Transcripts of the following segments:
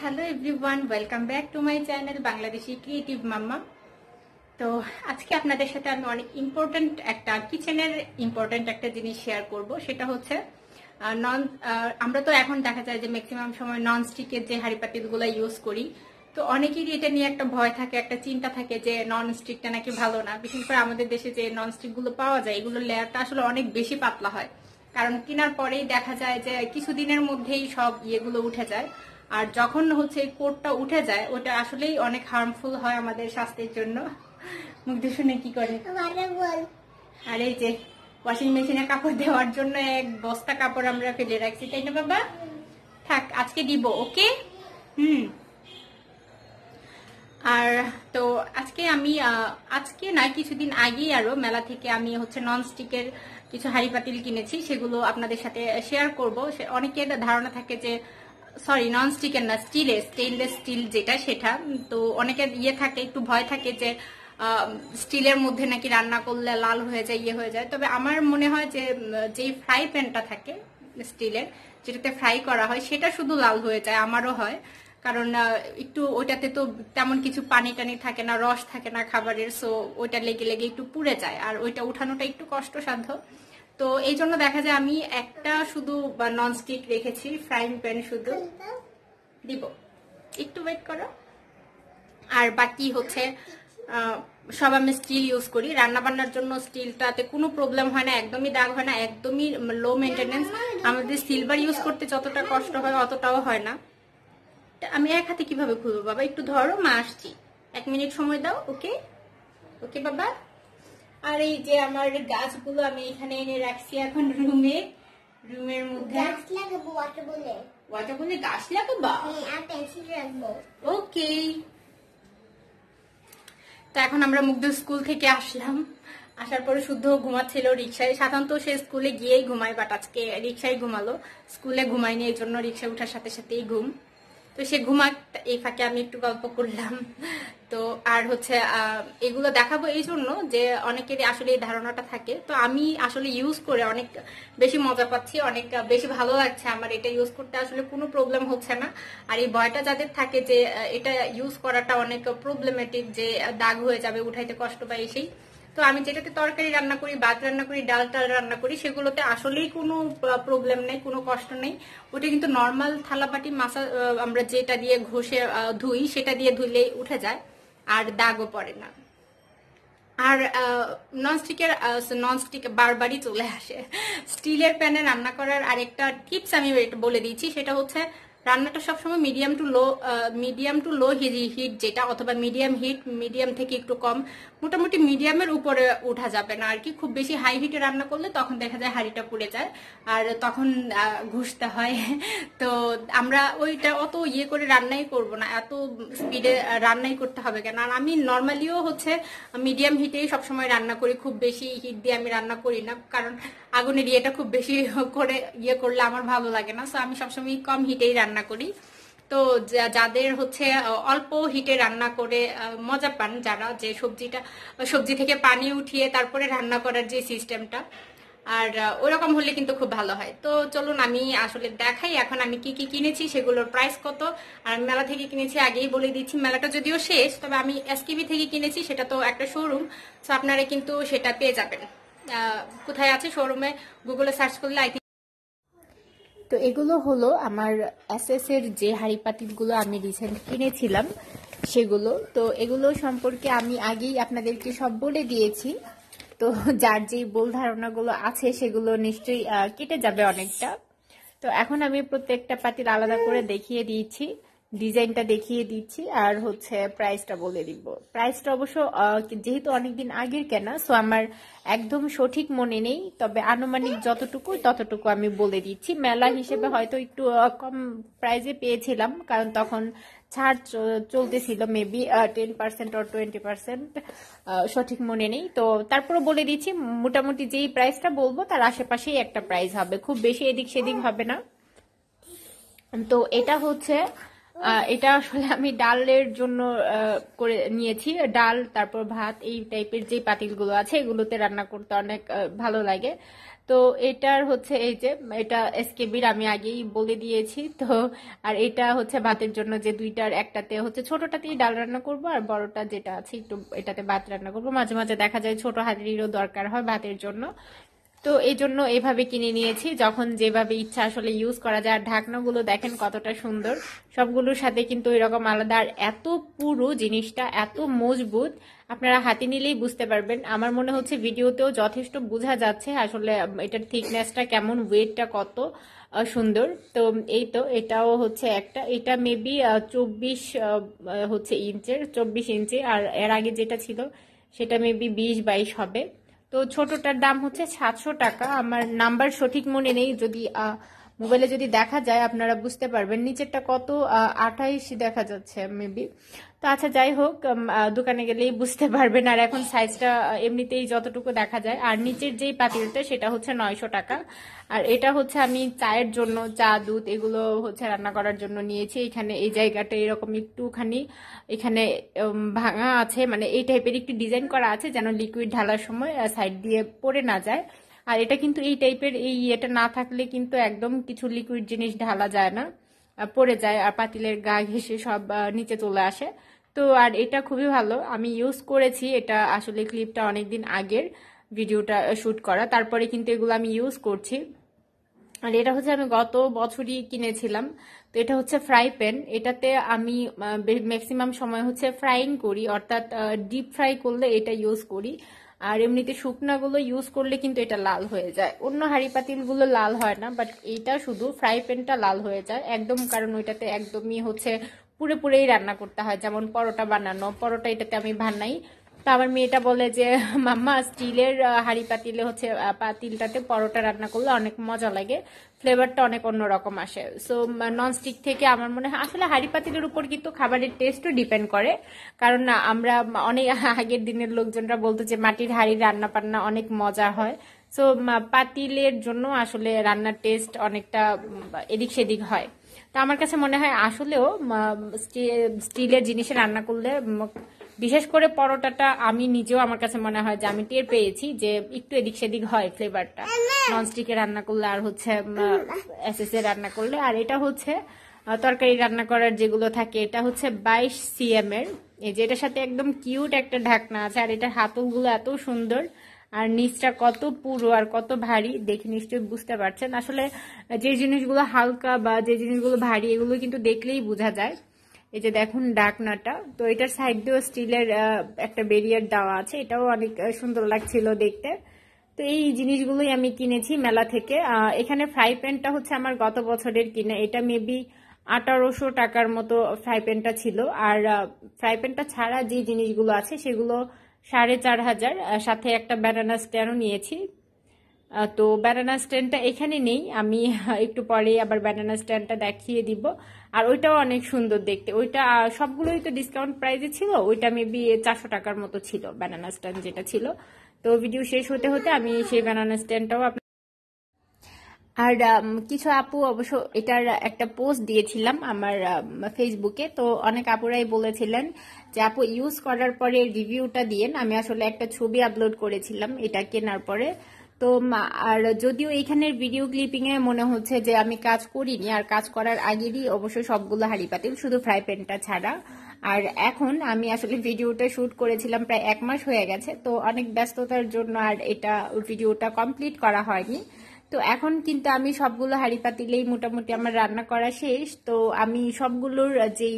hello everyone welcome back to my channel Bangladeshi creative mamma তো আজকে আপনাদের সাথে আমি অনেক ইম্পর্টেন্ট একটা কিচেনের ইম্পর্টেন্ট একটা জিনিস শেয়ার করব সেটা হচ্ছে নন আমরা তো এখন দেখা যায় যে ম্যাক্সিমাম সময় নন স্টিকের যে হাঁড়ি ইউজ করি তো অনেকেরই এটা নিয়ে একটা ভয় থাকে একটা চিন্তা থাকে যে নন স্টিকটা নাকি ভালো না বিশেষ করে আমাদের দেশে যে নন স্টিকগুলো পাওয়া যায় এগুলোর লেয়ারটা আসলে অনেক বেশি পাতলা হয় কারণ কেনার পরেই দেখা যায় যে কিছুদিনের মধ্যেই সব ইয়েগুলো উঠে যায় আর যখন হচ্ছে এই কোটটা উঠে যায় ওটা আসলেই অনেক হার্মফুল হয় আমাদের স্বাস্থ্যের জন্য মুখ দিয়ে শুনে কি করে আর এই যে ওয়াশিং মেশিনে কাপড় দেওয়ার জন্য এক বস্তা কাপড় আমরা ফেলে রাখছি তাই না বাবা থাক আজকে দিব ওকে হুম আর তো আজকে আমি আজকে না কিছুদিন আগেই আরো মেলা থেকে আমি হচ্ছে ননস্টিকের কিছু হাড়ি পাতিল কিনেছি সেগুলো আপনাদের সাথে শেয়ার করব অনেকের ধারণা থাকে যে সরি নন স্টিকের না স্টিলের স্টেইনলেস স্টিল যেটা সেটা তো অনেকের ইয়ে থাকে একটু ভয় থাকে যে স্টিলের মধ্যে নাকি রান্না করলে লাল হয়ে যায় ইয়ে হয়ে যায় তবে আমার মনে হয় যে যেই ফ্রাই প্যানটা থাকে স্টিলের যেটাতে ফ্রাই করা হয় সেটা শুধু লাল হয়ে যায় আমারও হয় কারণ একটু ওইটাতে তো তেমন কিছু পানি টানি থাকে না রস থাকে না খাবারের সো ওইটা লেগে লেগে একটু পুড়ে যায় আর ওইটা উঠানোটা একটু কষ্টসাধ্য তো এই জন্য দেখা যায় আমি একটা শুধু ননস্টিক রেখেছি ফ্রাইং প্যান শুধু দিব একটু ওয়েট করো আর বাকি হচ্ছে সব আমি স্টিল ইউজ করি রান্না বান্নার জন্য স্টিলটাতে কোনো প্রবলেম হয় না একদমই দাগ হয় না একদমই লো মেনটেনেন্স আমাদের সিলভার ইউজ করতে যতটা কষ্ট হয় অতটাও হয় না আমি এক হাতে কিভাবে খুলবো বাবা একটু ধরো মা আসছি এক মিনিট সময় দাও ওকে ওকে বাবা আর এই যে আমার গাছগুলো আমি এখানে এনে রাখছি এখন রুমে রুমের মধ্যে গাছ লাগাবো ওয়াটার বলে ওয়াটার বলে গাছ লাগাবো আর পেন্সিল রাখবো ওকে তো এখন আমরা মুগ্ধ স্কুল থেকে আসলাম আসার পরে শুদ্ধ ঘুমাচ্ছিল রিক্সায় সাধারণত সে স্কুলে গিয়েই ঘুমায় বাট আজকে রিক্সায় ঘুমালো স্কুলে ঘুমায়নি এই জন্য রিক্সায় উঠার সাথে সাথেই ঘুম তো সে ঘুমাক এই ফাঁকে আমি একটু গল্প করলাম তো আর হচ্ছে এগুলো দেখাবো এই জন্য যে অনেকেরই আসলে এই ধারণাটা থাকে তো আমি আসলে ইউজ করে অনেক বেশি মজা পাচ্ছি অনেক বেশি ভালো লাগছে আমার এটা ইউজ করতে আসলে কোনো প্রবলেম হচ্ছে না আর এই ভয়টা যাদের থাকে যে এটা ইউজ করাটা অনেক প্রবলেমেটিক যে দাগ হয়ে যাবে উঠাইতে কষ্ট পাই সেই তো আমি যেটাতে তরকারি রান্না করি ভাত রান্না করি ডাল টাল রান্না করি সেগুলোতে আসলেই কোনো প্রবলেম নেই কোনো কষ্ট নেই ওটা কিন্তু নর্মাল থালাপাটি মাসা আমরা যেটা দিয়ে ঘষে ধুই সেটা দিয়ে ধুলেই উঠে যায় আর দাগও পড়ে না আর ননস্টিকের ননস্টিক বারবারই চলে আসে স্টিলের প্যানে রান্না করার আরেকটা টিপস আমি বলে দিচ্ছি সেটা হচ্ছে রান্নাটা সবসময় medium to low medium to low heat যেটা অথবা মিডিয়াম হিট মিডিয়াম থেকে একটু কম মোটামুটি মিডিয়ামের উপরে উঠা যাবে না আর কি খুব বেশি হাই হিটে রান্না করলে তখন দেখা যায় হাঁড়িটা পুড়ে যায় আর তখন ঘুষতে হয় তো আমরা ওইটা অত ইয়ে করে রান্নাই করব না এত স্পিডে রান্নাই করতে হবে কেন আর আমি নর্মালিও হচ্ছে মিডিয়াম হিটেই সবসময় রান্না করি খুব বেশি হিট দিয়ে আমি রান্না করি না কারণ আগুনের ইয়েটা খুব বেশি করে ইয়ে করলে আমার ভালো লাগে না সো আমি সবসময় কম হিটেই রান্না রান্না করি তো যাদের হচ্ছে অল্প হিটে রান্না করে মজা পান যারা যে সবজিটা সবজি থেকে পানি উঠিয়ে তারপরে রান্না করার যে সিস্টেমটা আর ওরকম হলে কিন্তু খুব ভালো হয় তো চলুন আমি আসলে দেখাই এখন আমি কি কি কিনেছি সেগুলোর প্রাইস কত আর মেলা থেকে কিনেছি আগেই বলে দিচ্ছি মেলাটা যদিও শেষ তবে আমি এসকিবি থেকে কিনেছি সেটা তো একটা শোরুম তো আপনারা কিন্তু সেটা পেয়ে যাবেন কোথায় আছে শোরুমে গুগলে সার্চ করলে আই তো এগুলো হলো আমার এস এর যে হাড়ি পাতিলগুলো আমি রিসেন্ট কিনেছিলাম সেগুলো তো এগুলো সম্পর্কে আমি আগেই আপনাদেরকে সব বলে দিয়েছি তো যার যেই ভুল ধারণাগুলো আছে সেগুলো নিশ্চয়ই কেটে যাবে অনেকটা তো এখন আমি প্রত্যেকটা পাতিল আলাদা করে দেখিয়ে দিয়েছি ডিজাইনটা দেখিয়ে দিচ্ছি আর হচ্ছে প্রাইসটা বলে দিব প্রাইসটা অবশ্য যেহেতু অনেকদিন আগের কেনা সো আমার একদম সঠিক মনে নেই তবে আনুমানিক যতটুকু ততটুকু আমি বলে দিচ্ছি মেলা হিসেবে হয়তো একটু কম প্রাইজে পেয়েছিলাম কারণ তখন ছাড় চলতেছিল maybe ten percent or twenty percent সঠিক মনে নেই তো তারপরে বলে দিচ্ছি মোটামুটি যেই প্রাইসটা বলবো তার আশেপাশেই একটা প্রাইস হবে খুব বেশি এদিক সেদিক হবে না তো এটা হচ্ছে এটা আসলে আমি ডালের জন্য করে নিয়েছি ডাল তারপর ভাত এই টাইপের যে পাতিলগুলো আছে এগুলোতে রান্না করতে অনেক ভালো লাগে তো এটার হচ্ছে এই যে এটা এসকেবির আমি আগেই বলে দিয়েছি তো আর এটা হচ্ছে ভাতের জন্য যে দুইটার একটাতে হচ্ছে ছোটটাতেই ডাল রান্না করব আর বড়টা যেটা আছে একটু এটাতে ভাত রান্না করব মাঝে মাঝে দেখা যায় ছোট হাতিরও দরকার হয় ভাতের জন্য তো এই জন্য এভাবে কিনে নিয়েছি যখন যেভাবে ইচ্ছা আসলে ইউজ করা যায় আর ঢাকনাগুলো দেখেন কতটা সুন্দর সবগুলোর সাথে কিন্তু এরকম আলাদা আর এত পুরো জিনিসটা এত মজবুত আপনারা হাতে নিলেই বুঝতে পারবেন আমার মনে হচ্ছে ভিডিওতেও যথেষ্ট বোঝা যাচ্ছে আসলে এটার থিকনেসটা কেমন ওয়েটটা কত সুন্দর তো এই তো এটাও হচ্ছে একটা এটা মেবি চব্বিশ হচ্ছে ইঞ্চের চব্বিশ ইঞ্চি আর এর আগে যেটা ছিল সেটা মেবি বিশ বাইশ হবে তো ছোটটার দাম হচ্ছে সাতশো টাকা আমার নাম্বার সঠিক মনে নেই যদি মোবাইলে যদি দেখা যায় আপনারা বুঝতে পারবেন নিচেরটা কত আঠাইশ দেখা যাচ্ছে মেবি তো আচ্ছা যাই হোক দোকানে গেলেই বুঝতে পারবেন আর এখন সাইজটা এমনিতেই যতটুকু দেখা যায় আর নিচের যেই পাতিলটা সেটা হচ্ছে নয়শো টাকা আর এটা হচ্ছে আমি চায়ের জন্য চা দুধ এগুলো হচ্ছে রান্না করার জন্য নিয়েছি এখানে এই জায়গাটা এরকম একটুখানি এখানে ভাঙা আছে মানে এই টাইপের একটু ডিজাইন করা আছে যেন লিকুইড ঢালার সময় সাইড দিয়ে পড়ে না যায় আর এটা কিন্তু এই টাইপের এই ইয়েটা না থাকলে কিন্তু একদম কিছু লিকুইড জিনিস ঢালা যায় না পড়ে যায় আর পাতিলের গা ঘেসে সব নিচে চলে আসে তো আর এটা খুবই ভালো আমি ইউজ করেছি এটা আসলে ক্লিপটা অনেক দিন আগের ভিডিওটা শ্যুট করা তারপরে কিন্তু এগুলো আমি ইউজ করছি আর এটা হচ্ছে আমি গত বছরই কিনেছিলাম তো এটা হচ্ছে ফ্রাই প্যান এটাতে আমি ম্যাক্সিমাম সময় হচ্ছে ফ্রাইং করি অর্থাৎ ডিপ ফ্রাই করলে এটা ইউজ করি আর এমনিতে শুকনাগুলো ইউজ করলে কিন্তু এটা লাল হয়ে যায় অন্য হাঁড়ি পাতিলগুলো লাল হয় না বাট এইটা শুধু ফ্রাই প্যানটা লাল হয়ে যায় একদম কারণ ওইটাতে একদমই হচ্ছে পুরে পুরেই রান্না করতে হয় যেমন পরোটা বানানো পরোটা এটাতে আমি বানাই তো আমার মেয়েটা বলে যে মাম্মা স্টিলের হাঁড়ি পাতিলে হচ্ছে পাতিলটাতে পরোটা রান্না করলে অনেক মজা লাগে ফ্লেভারটা অনেক অন্যরকম আসে সো ননস্টিক থেকে আমার মনে হয় আসলে হাঁড়ি পাতিলের উপর কিন্তু খাবারের টেস্টও ডিপেন্ড করে কারণ আমরা অনেক আগের দিনের লোকজনরা বলতো যে মাটির হাড়ির রান্না পান্না অনেক মজা হয় সো পাতিলের জন্য আসলে রান্নার টেস্ট অনেকটা এদিক সেদিক হয় তা আমার কাছে মনে হয় আসলেও স্টিলের জিনিসে রান্না করলে বিশেষ করে পরোটাটা আমি নিজেও আমার কাছে মনে হয় যে আমি টের পেয়েছি যে একটু এদিক সেদিক হয় ফ্লেভারটা ননস্টিকে রান্না করলে আর হচ্ছে এসএসএ রান্না করলে আর এটা হচ্ছে তরকারি রান্না করার যেগুলো থাকে এটা হচ্ছে বাইশ সিএম এর এই যে এটার সাথে একদম কিউট একটা ঢাকনা আছে আর এটার হাতলগুলো এত সুন্দর আর নিচটা কত পুরো আর কত ভারী দেখে নিশ্চয়ই বুঝতে পারছেন আসলে যে জিনিসগুলো হালকা বা যে জিনিসগুলো ভারী এগুলো কিন্তু দেখলেই বোঝা যায় এই যে দেখুন ডাকনাটা তো এটার সাইড দিয়েও স্টিলের একটা বেরিয়ার দেওয়া আছে এটাও অনেক সুন্দর লাগছিল দেখতে তো এই জিনিসগুলোই আমি কিনেছি মেলা থেকে এখানে ফ্রাই প্যানটা হচ্ছে আমার গত বছরের কিনে এটা মেবি আঠারোশো টাকার মতো ফ্রাই প্যানটা ছিল আর ফ্রাই প্যানটা ছাড়া যে জিনিসগুলো আছে সেগুলো সাড়ে চার হাজার সাথে একটা ব্যানানা স্ট্যান্ডও নিয়েছি তো ব্যানানা স্ট্যান্ডটা এখানে নেই আমি একটু পরে আবার ব্যানানা স্ট্যান্ডটা দেখিয়ে দিব আর ওইটাও অনেক সুন্দর দেখতে ওইটা সবগুলোই তো ডিসকাউন্ট প্রাইজে ছিল ওইটা মেবি চারশো টাকার মতো ছিল ব্যানানা স্ট্যান্ড যেটা ছিল তো ভিডিও শেষ হতে হতে আমি সেই ব্যানানা স্ট্যান্ডটাও আর কিছু আপু অবশ্য এটার একটা পোস্ট দিয়েছিলাম আমার ফেসবুকে তো অনেক আপুরাই বলেছিলেন যে আপু ইউজ করার পরে রিভিউটা দিয়েন আমি আসলে একটা ছবি আপলোড করেছিলাম এটা কেনার পরে তো আর যদিও এখানের ভিডিও ক্লিপিং এ মনে হচ্ছে যে আমি কাজ করিনি আর কাজ করার আগেরই অবশ্য সবগুলো হাড়ি পাতিল শুধু ফ্রাই প্যানটা ছাড়া আর এখন আমি আসলে ভিডিওটা শুট করেছিলাম প্রায় এক মাস হয়ে গেছে তো অনেক ব্যস্ততার জন্য আর এটা ভিডিওটা কমপ্লিট করা হয়নি তো এখন কিন্তু আমি সবগুলো হাঁড়ি পাতিলেই মোটামুটি আমার রান্না করা শেষ তো আমি সবগুলোর যেই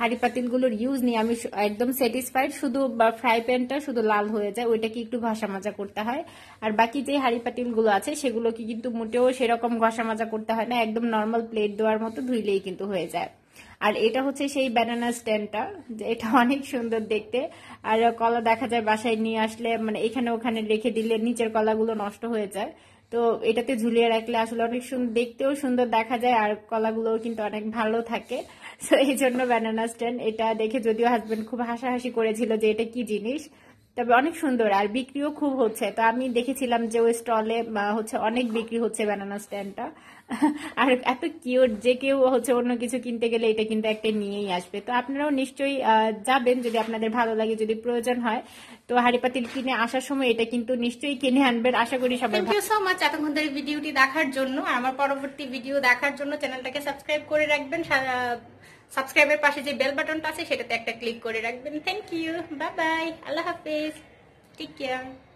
হাঁড়ি পাতিলগুলোর ইউজ নিয়ে আমি একদম স্যাটিসফাইড শুধু ফ্রাই প্যানটা শুধু লাল হয়ে যায় ওইটাকে একটু ঘষা মাজা করতে হয় আর বাকি যে হাঁড়ি পাতিলগুলো আছে সেগুলোকে কিন্তু মোটেও সেরকম ঘষা মাজা করতে হয় না একদম নর্মাল প্লেট দেওয়ার মতো ধুইলেই কিন্তু হয়ে যায় আর এটা হচ্ছে সেই ব্যানানা স্ট্যান্ডটা এটা অনেক সুন্দর দেখতে আর কলা দেখা যায় বাসায় নিয়ে আসলে মানে এখানে ওখানে রেখে দিলে নিচের কলাগুলো নষ্ট হয়ে যায় তো এটাতে ঝুলিয়ে রাখলে আসলে অনেক সুন্দর দেখতেও সুন্দর দেখা যায় আর কলাগুলোও কিন্তু অনেক ভালো থাকে সো এই জন্য ব্যানানা স্ট্যান্ড এটা দেখে যদিও হাজব্যান্ড খুব হাসাহাসি করেছিল যে এটা কি জিনিস তবে অনেক সুন্দর আর বিক্রিও খুব হচ্ছে তো আমি দেখেছিলাম যে ওই স্টলে হচ্ছে অনেক বিক্রি হচ্ছে ব্যানানা স্ট্যান্ডটা আর এত কিউট যে কেউ হচ্ছে অন্য কিছু কিনতে গেলে এটা কিন্তু একটা নিয়েই আসবে তো আপনারাও নিশ্চয়ই যাবেন যদি আপনাদের ভালো লাগে যদি প্রয়োজন হয় তো হাড়িপাতিল কিনে আসার সময় এটা কিন্তু নিশ্চয়ই কিনে আনবেন আশা করি সবাই থ্যাংক ইউ সো মাচ এতক্ষণ ধরে ভিডিওটি দেখার জন্য আর আমার পরবর্তী ভিডিও দেখার জন্য চ্যানেলটাকে সাবস্ক্রাইব করে রাখবেন সাবস্ক্রাইবের পাশে যে বেল বাটনটা আছে সেটাতে একটা ক্লিক করে রাখবেন থ্যাংক ইউ বাই বাই আল্লাহ হাফিজ টেক কেয়ার